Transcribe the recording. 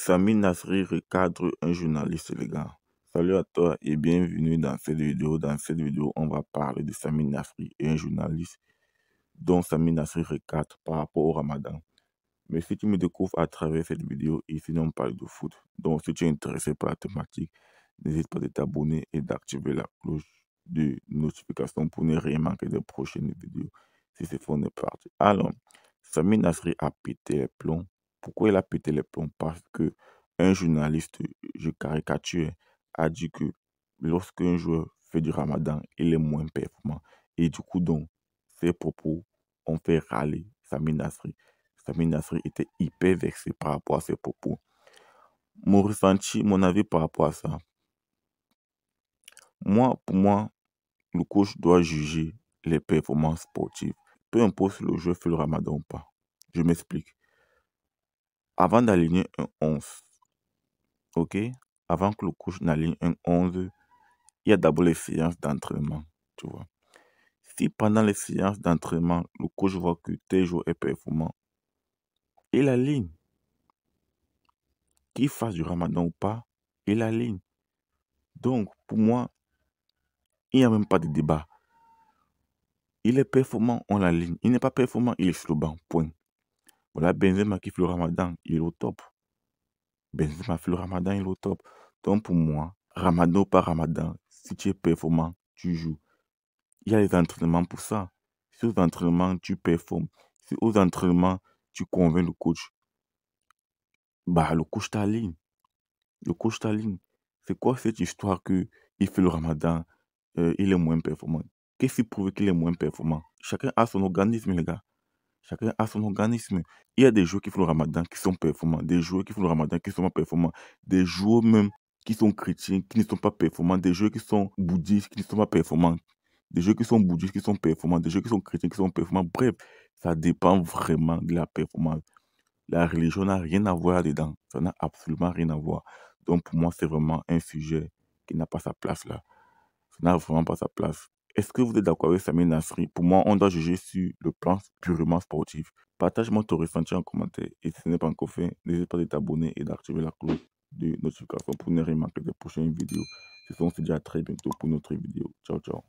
Sami Nasri recadre un journaliste élégant. Salut à toi et bienvenue dans cette vidéo. Dans cette vidéo, on va parler de Sami Nasri et un journaliste dont Sami Nasri recadre par rapport au ramadan. Mais si tu me découvres à travers cette vidéo, ici on parle de foot. Donc si tu es intéressé par la thématique, n'hésite pas à t'abonner et d'activer la cloche de notification pour ne rien manquer des prochaines vidéos. Si c'est fort, est parti. Alors, Sami Nasri a pété les plombs pourquoi il a pété les plombs Parce que un journaliste, je caricature, a dit que lorsqu'un joueur fait du ramadan, il est moins performant. Et du coup, donc, ses propos ont fait râler Sami Nasri. Sami Nasri était hyper vexé par rapport à ses propos. Mon ressenti, mon avis par rapport à ça. Moi, pour moi, le coach doit juger les performances sportives. Peu importe si le joueur fait le ramadan ou pas. Je m'explique avant d'aligner un 11, ok Avant que le coach n'aligne un 11, il y a d'abord les séances d'entraînement, tu vois. Si pendant les séances d'entraînement, le coach voit que tes jours sont performants, il aligne. Qu'il fasse du ramadan ou pas, il aligne. Donc, pour moi, il n'y a même pas de débat. Il est performant, on l'aligne. Il n'est pas performant, il est sur Point. Voilà, Benzema qui fait le ramadan, il est au top. Benzema fait le ramadan, il est au top. Donc pour moi, ramadan ou pas ramadan, si tu es performant, tu joues. Il y a les entraînements pour ça. Si aux entraînements, tu performes, si aux entraînements, tu convaincs le coach, bah le coach t'aligne. Le coach t'aligne. C'est quoi cette histoire que il fait le ramadan, euh, il est moins performant Qu'est-ce qui prouve qu'il est moins performant Chacun a son organisme, les gars. Chacun a son organisme. Il y a des joueurs qui font le ramadan qui sont performants, des joueurs qui font le ramadan qui sont pas performants, des joueurs même qui sont chrétiens qui ne sont pas performants, des joueurs qui sont bouddhistes qui ne sont pas performants, des joueurs qui sont bouddhistes qui sont performants, des joueurs qui sont chrétiens qui sont performants. Bref, ça dépend vraiment de la performance. La religion n'a rien à voir dedans. Ça n'a absolument rien à voir. Donc pour moi, c'est vraiment un sujet qui n'a pas sa place là. Ça n'a vraiment pas sa place. Est-ce que vous êtes d'accord avec Samir Nasri Pour moi, on doit juger sur le plan purement sportif. Partage-moi ton ressenti en commentaire et si ce n'est pas encore fait, n'hésite pas à t'abonner et d'activer la cloche de notification pour ne rien manquer des prochaines vidéos. Ce sont se dit à très bientôt pour une autre vidéo. Ciao, ciao.